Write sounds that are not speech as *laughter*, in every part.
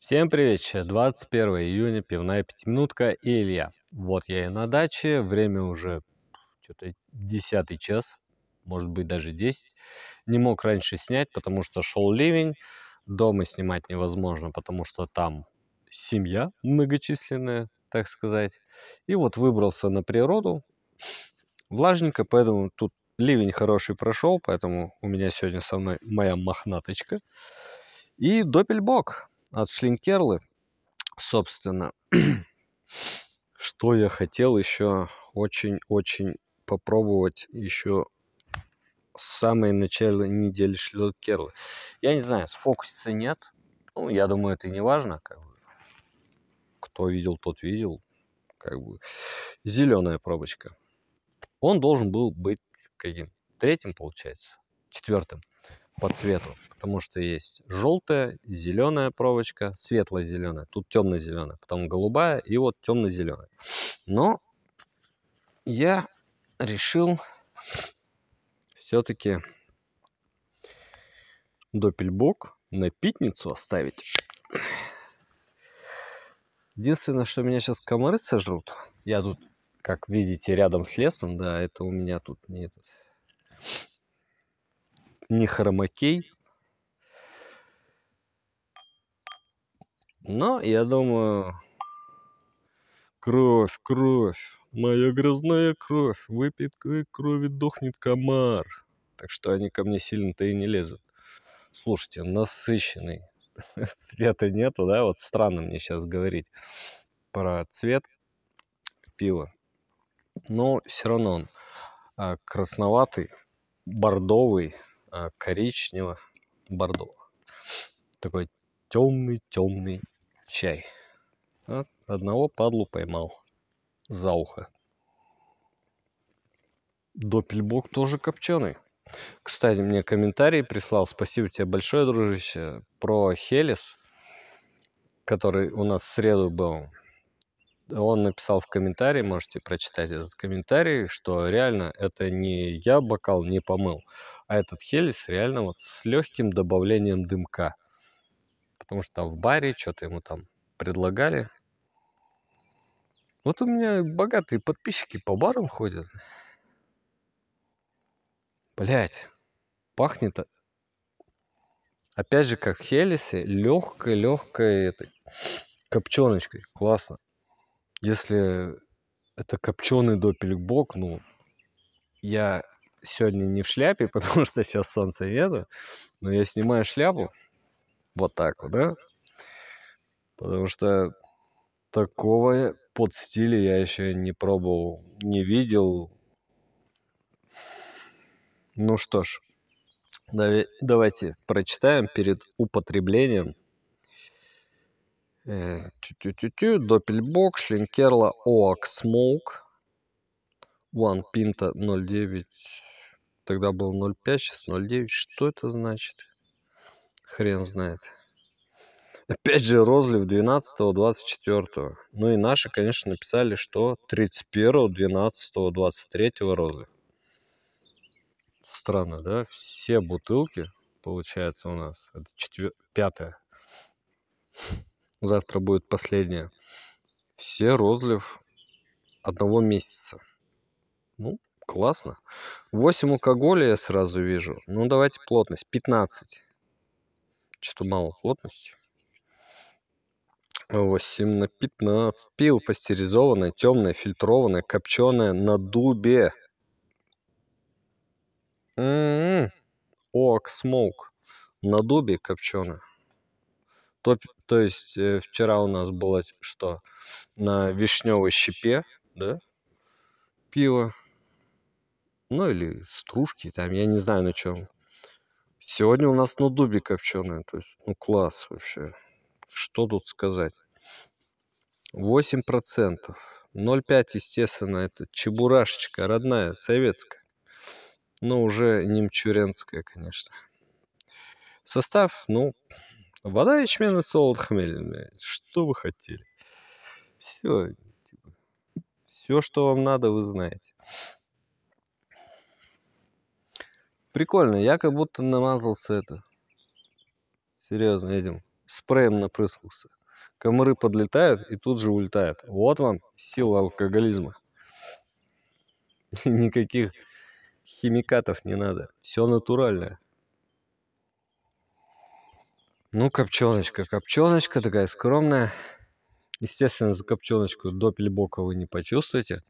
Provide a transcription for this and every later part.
Всем привет, 21 июня, пивная пятиминутка и Илья. Вот я и на даче, время уже что-то 10 час, может быть даже 10. Не мог раньше снять, потому что шел ливень, дома снимать невозможно, потому что там семья многочисленная, так сказать. И вот выбрался на природу, влажненько, поэтому тут ливень хороший прошел, поэтому у меня сегодня со мной моя мохнаточка. И допельбок от Шлинкерлы, собственно. *clears throat* Что я хотел еще очень-очень попробовать еще с самого начала недели Шлинкерлы. Я не знаю, сфокуситься нет. Ну, я думаю, это не важно. Как бы. Кто видел, тот видел. Как бы зеленая пробочка. Он должен был быть каким? Третьим, получается. Четвертым по цвету, потому что есть желтая, зеленая проволочка, светло-зеленая, тут темно-зеленая, потом голубая и вот темно-зеленая. Но я решил все-таки допельбок на питницу оставить. Единственное, что меня сейчас комары сожрут. Я тут, как видите, рядом с лесом, да, это у меня тут не этот, не хромакей. Но, я думаю, кровь, кровь, моя грязная кровь, выпьет крови, дохнет комар. Так что они ко мне сильно-то и не лезут. Слушайте, насыщенный. *laughs* Цвета нету, да? Вот странно мне сейчас говорить про цвет пива. Но все равно он а, красноватый, бордовый, а, коричнево бордового. Такой темный-темный чай. Одного падлу поймал за ухо. Доппельбок тоже копченый. Кстати, мне комментарий прислал. Спасибо тебе большое, дружище. Про Хелис, который у нас в среду был он написал в комментарии, можете прочитать этот комментарий, что реально это не я бокал не помыл, а этот Хелис реально вот с легким добавлением дымка. Потому что там в баре что-то ему там предлагали. Вот у меня богатые подписчики по барам ходят. Блять, пахнет опять же, как в Хелисе, легкой-легкой этой копченочкой. Классно. Если это копченый допельбок, ну, я сегодня не в шляпе, *laughs* потому что сейчас солнца нету, но я снимаю шляпу вот так вот, да? Потому что такого под стиле я еще не пробовал, не видел. Ну что ж, давайте прочитаем перед употреблением Э, тю-тю-тю-тю, Доппельбок, Шлинкерла, Оак, Смоук. One Pinta 0.9. Тогда был 0.5, сейчас 0.9. Что это значит? Хрен знает. Опять же, розлив 12 24 Ну и наши, конечно, написали, что 31 12 23 розлив. Странно, да? Все бутылки, получается, у нас. Это четвер... пятое завтра будет последняя. Все розлив одного месяца. Ну, классно. 8 алкоголя я сразу вижу. Ну, давайте плотность. 15. Что-то мало плотности. 8 на 15. Пиво пастеризованное, темное, фильтрованное, копченое на дубе. М -м -м. Ок, смоук. На дубе копченое. То, то есть э, вчера у нас было что? На вишневой щепе, да? Пиво. Ну или стружки там, я не знаю на чем. Сегодня у нас на дубе копченое. То есть, ну класс вообще. Что тут сказать? 8%. 0,5, естественно, это чебурашечка родная, советская. Но уже немчуренская, конечно. Состав, ну, Вода, ячмен и солод хмельный. Что вы хотели? Все, типа, все, что вам надо, вы знаете. Прикольно, я как будто намазался это. Серьезно, этим спреем напрыскался. Комары подлетают и тут же улетают. Вот вам сила алкоголизма. *laughs* Никаких химикатов не надо. Все натуральное. Ну, копченочка. Копченочка такая скромная. Естественно, за копченочку допельбока вы не почувствуете.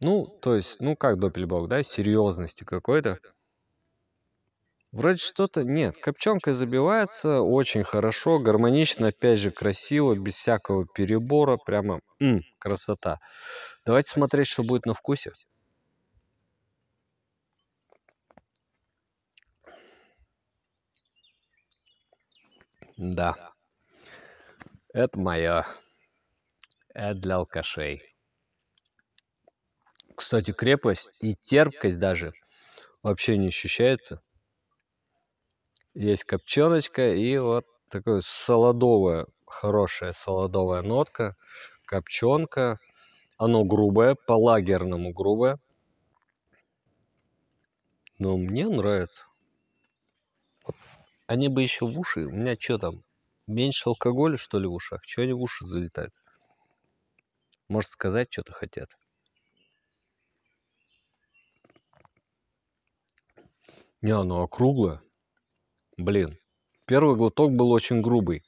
Ну, то есть, ну как допельбок, да, серьезности какой-то. Вроде что-то нет. Копченкой забивается очень хорошо, гармонично, опять же, красиво, без всякого перебора. Прямо м, красота. Давайте смотреть, что будет на вкусе. Да. Это мое. Это для алкашей. Кстати, крепость и терпкость даже вообще не ощущается. Есть копченочка и вот такое солодовое, хорошая солодовая нотка, копченка. Оно грубое, по-лагерному грубое. Но мне нравится. Вот они бы еще в уши. У меня что там? Меньше алкоголя, что ли, в ушах? Чего они в уши залетают? Может, сказать что-то хотят? Не, оно округлое. Блин. Первый глоток был очень грубый.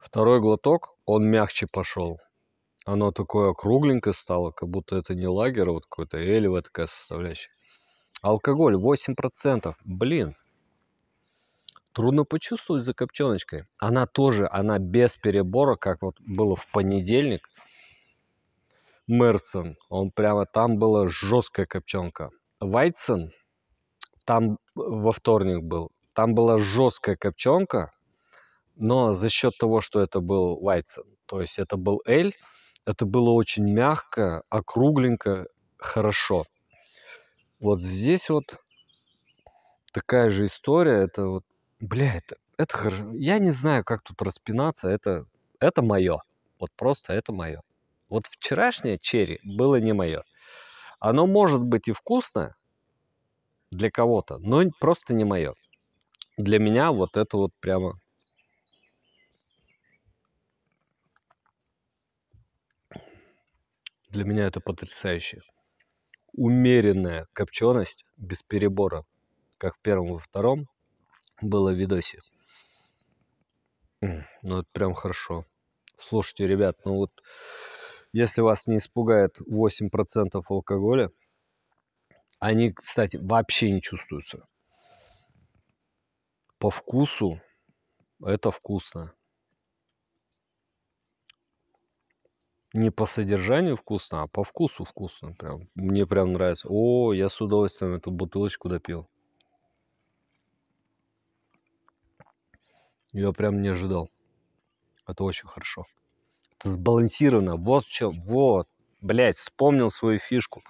Второй глоток, он мягче пошел. Оно такое округленькое стало, как будто это не лагерь, а вот какой-то элевая такая составляющая. Алкоголь 8%. Блин трудно почувствовать за копченочкой. Она тоже, она без перебора, как вот было в понедельник. Мерцен, он прямо там была жесткая копченка. Вайтсен, там во вторник был, там была жесткая копченка, но за счет того, что это был Вайтсен, то есть это был Эль, это было очень мягко, округленько, хорошо. Вот здесь вот такая же история, это вот Бля, это, это хорошо. Я не знаю, как тут распинаться. Это, это мое. Вот просто это мое. Вот вчерашнее черри было не мое. Оно может быть и вкусно для кого-то, но просто не мое. Для меня вот это вот прямо... Для меня это потрясающе. Умеренная копченость без перебора, как в первом и втором, было в видосе. Ну, это прям хорошо. Слушайте, ребят, ну вот, если вас не испугает 8% алкоголя, они, кстати, вообще не чувствуются. По вкусу это вкусно. не по содержанию вкусно, а по вкусу вкусно. Прям. Мне прям нравится. О, я с удовольствием эту бутылочку допил. Я прям не ожидал. Это очень хорошо. Это сбалансировано. Вот что, Вот. Блять, вспомнил свою фишку.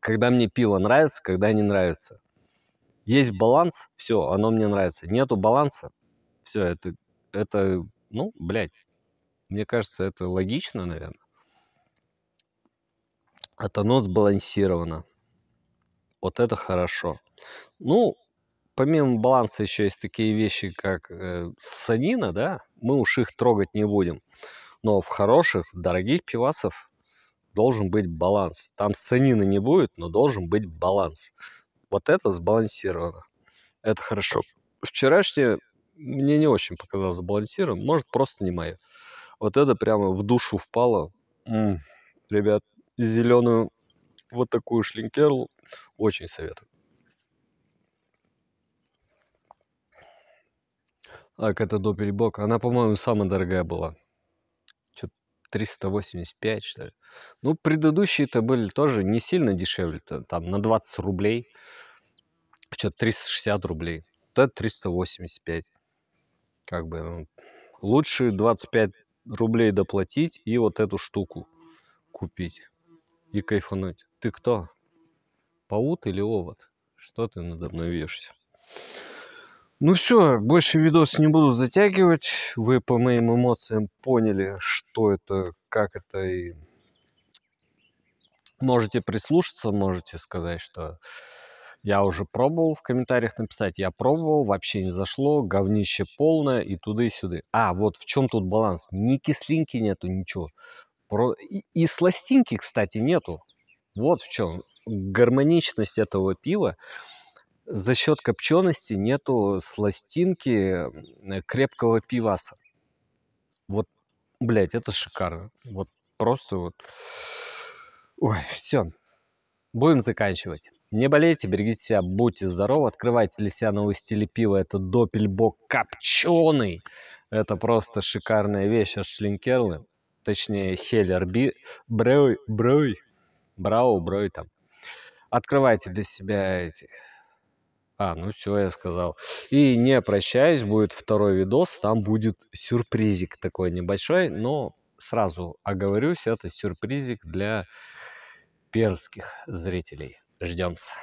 Когда мне пиво нравится, когда не нравится. Есть баланс, все, оно мне нравится. Нету баланса, все, это, это, ну, блядь, мне кажется, это логично, наверное. Это оно сбалансировано. Вот это хорошо. Ну, помимо баланса еще есть такие вещи, как э, санина, да, мы уж их трогать не будем. Но в хороших, дорогих пивасов должен быть баланс. Там санина не будет, но должен быть баланс. Вот это сбалансировано. Это хорошо. Вчерашнее мне не очень показалось сбалансированным. Может, просто не мое. Вот это прямо в душу впало. М-м, ребят, зеленую вот такую шлинкерлу очень советую. А, это Доппельбок. Она, по-моему, самая дорогая была. Что-то 385, что ли. Ну, предыдущие-то были тоже не сильно дешевле. -то, там на 20 рублей. Что-то 360 рублей. Вот это 385. Как бы, ну, лучше 25 рублей доплатить и вот эту штуку купить и кайфануть. Ты кто? Паут или овод? Что ты надо мной вешаешься? Ну все, больше видос не буду затягивать. Вы по моим эмоциям поняли, что это, как это и можете прислушаться, можете сказать, что я уже пробовал в комментариях написать, я пробовал, вообще не зашло, говнище полное и туда и сюда. А, вот в чем тут баланс? Ни кислинки нету, ничего. Про... И, и сластинки, кстати, нету. Вот в чем гармоничность этого пива за счет копчености нету сластинки э, крепкого пиваса. Вот, блядь, это шикарно. Вот просто вот... Ой, все. Будем заканчивать. Не болейте, берегите себя, будьте здоровы. Открывайте для себя новый стиль пива. Это допельбок копченый. Это просто шикарная вещь от Шлинкерлы. Точнее, Хеллер Би... Брой, брой. Брау, брой там. Открывайте для себя эти а, ну все, я сказал. И не прощаюсь, будет второй видос, там будет сюрпризик такой небольшой, но сразу оговорюсь, это сюрпризик для пермских зрителей. Ждемся.